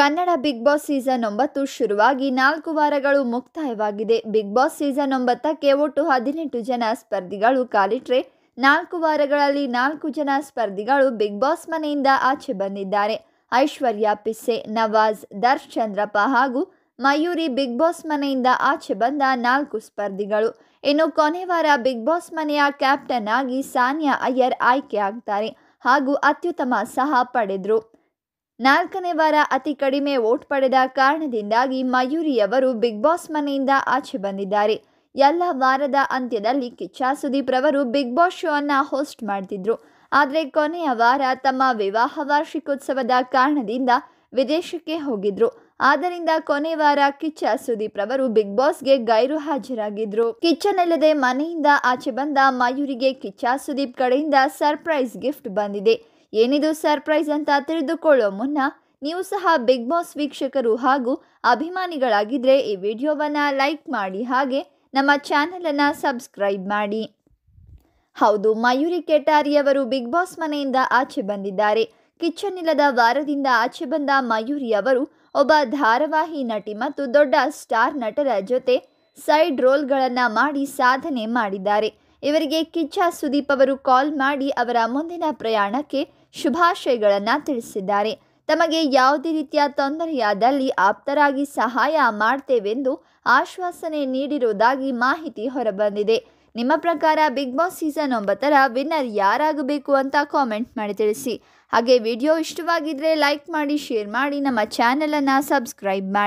Kannada big Boss season ಒಂಬತ್ತು ಶುರುವಾಗಿ ನಾಲ್ಕು ವಾರಗಳು ಮುಕ್ತಾಯವಾಗಿದೆ ಬಿಗ್ ಬಾಸ್ ಸೀಸನ್ ಒಂಬತ್ತಕ್ಕೆ ಒಟ್ಟು ಹದಿನೆಂಟು ಜನ ಸ್ಪರ್ಧಿಗಳು ಕಾಲಿಟ್ರೆ ನಾಲ್ಕು ವಾರಗಳಲ್ಲಿ ನಾಲ್ಕು ಜನ ಸ್ಪರ್ಧಿಗಳು ಬಿಗ್ ಬಾಸ್ ಮನೆಯಿಂದ ಆಚೆ ಬಂದಿದ್ದಾರೆ ಐಶ್ವರ್ಯಾ ಪಿಸ್ಸೆ ನವಾಜ್ ದರ್ಶ್ ಚಂದ್ರಪ್ಪ ಹಾಗೂ ಮಯೂರಿ ಬಿಗ್ ಬಾಸ್ ಮನೆಯಿಂದ ಆಚೆ ಬಂದ ನಾಲ್ಕು ಸ್ಪರ್ಧಿಗಳು ಇನ್ನು ಕೊನೆ ವಾರ ಬಿಗ್ ಬಾಸ್ ಮನೆಯ ಕ್ಯಾಪ್ಟನ್ ಆಗಿ ಸಾನಿಯಾ ಅಯ್ಯರ್ ಆಯ್ಕೆ ಆಗ್ತಾರೆ ಹಾಗೂ ಅತ್ಯುತ್ತಮ ಸಹ ಪಡೆದರು ನಾಲ್ಕನೇ ವಾರ ಅತಿ ಕಡಿಮೆ ವೋಟ್ ಪಡೆದ ಕಾರಣದಿಂದಾಗಿ ಮಯೂರಿಯವರು ಬಿಗ್ ಬಾಸ್ ಮನೆಯಿಂದ ಆಚೆ ಬಂದಿದ್ದಾರೆ ಎಲ್ಲ ವಾರದ ಅಂತ್ಯದಲ್ಲಿ ಕಿಚ್ಚ ಸುದೀಪ್ ರವರು ಬಿಗ್ ಬಾಸ್ ಶೋ ಅನ್ನ ಹೋಸ್ಟ್ ಮಾಡ್ತಿದ್ರು ಆದರೆ ಕೊನೆಯ ವಾರ ತಮ್ಮ ವಿವಾಹ ವಾರ್ಷಿಕೋತ್ಸವದ ಕಾರಣದಿಂದ ವಿದೇಶಕ್ಕೆ ಹೋಗಿದ್ರು ಆದ್ದರಿಂದ ಕೊನೆ ವಾರ ಕಿಚ್ಚ ಸುದೀಪ್ ರವರು ಬಿಗ್ ಬಾಸ್ಗೆ ಗೈರು ಹಾಜರಾಗಿದ್ರು ಕಿಚ್ಚನಲ್ಲದೆ ಮನೆಯಿಂದ ಆಚೆ ಬಂದ ಮಯೂರಿಗೆ ಕಿಚ್ಚಾ ಸುದೀಪ್ ಕಡೆಯಿಂದ ಸರ್ಪ್ರೈಸ್ ಗಿಫ್ಟ್ ಬಂದಿದೆ ಏನಿದು ಸರ್ಪ್ರೈಸ್ ಅಂತ ತಿಳಿದುಕೊಳ್ಳೋ ಮುನ್ನ ನೀವು ಸಹ ಬಿಗ್ ಬಾಸ್ ವೀಕ್ಷಕರು ಹಾಗೂ ಅಭಿಮಾನಿಗಳಾಗಿದ್ದರೆ ಈ ವಿಡಿಯೋವನ್ನು ಲೈಕ್ ಮಾಡಿ ಹಾಗೆ ನಮ್ಮ ಚಾನಲನ್ನು ಸಬ್ಸ್ಕ್ರೈಬ್ ಮಾಡಿ ಹೌದು ಮಯೂರಿ ಕೆಟಾರಿಯವರು ಬಿಗ್ ಬಾಸ್ ಮನೆಯಿಂದ ಆಚೆ ಬಂದಿದ್ದಾರೆ ಕಿಚನ್ ಇಲ್ಲದ ವಾರದಿಂದ ಆಚೆ ಬಂದ ಮಯೂರಿ ಅವರು ಒಬ್ಬ ಧಾರಾವಾಹಿ ನಟಿ ಮತ್ತು ದೊಡ್ಡ ಸ್ಟಾರ್ ನಟರ ಜೊತೆ ಸೈಡ್ ರೋಲ್ಗಳನ್ನು ಮಾಡಿ ಸಾಧನೆ ಮಾಡಿದ್ದಾರೆ ಇವರಿಗೆ ಕಿಚ್ಚ ಸುದೀಪ್ ಅವರು ಕಾಲ್ ಮಾಡಿ ಅವರ ಮುಂದಿನ ಪ್ರಯಾಣಕ್ಕೆ ಶುಭಾಶಯಗಳನ್ನು ತಿಳಿಸಿದ್ದಾರೆ ತಮಗೆ ಯಾವುದೇ ರೀತಿಯ ತೊಂದರೆಯಾದಲ್ಲಿ ಆಪ್ತರಾಗಿ ಸಹಾಯ ಮಾಡ್ತೇವೆಂದು ಆಶ್ವಾಸನೆ ನೀಡಿರುವುದಾಗಿ ಮಾಹಿತಿ ಹೊರಬಂದಿದೆ ನಿಮ್ಮ ಪ್ರಕಾರ ಬಿಗ್ ಬಾಸ್ ಸೀಸನ್ ಒಂಬತ್ತರ ವಿನ್ನರ್ ಯಾರಾಗಬೇಕು ಅಂತ ಕಾಮೆಂಟ್ ಮಾಡಿ ತಿಳಿಸಿ ಹಾಗೆ ವಿಡಿಯೋ ಇಷ್ಟವಾಗಿದ್ದರೆ ಲೈಕ್ ಮಾಡಿ ಶೇರ್ ಮಾಡಿ ನಮ್ಮ ಚಾನಲನ್ನು ಸಬ್ಸ್ಕ್ರೈಬ್ ಮಾಡಿ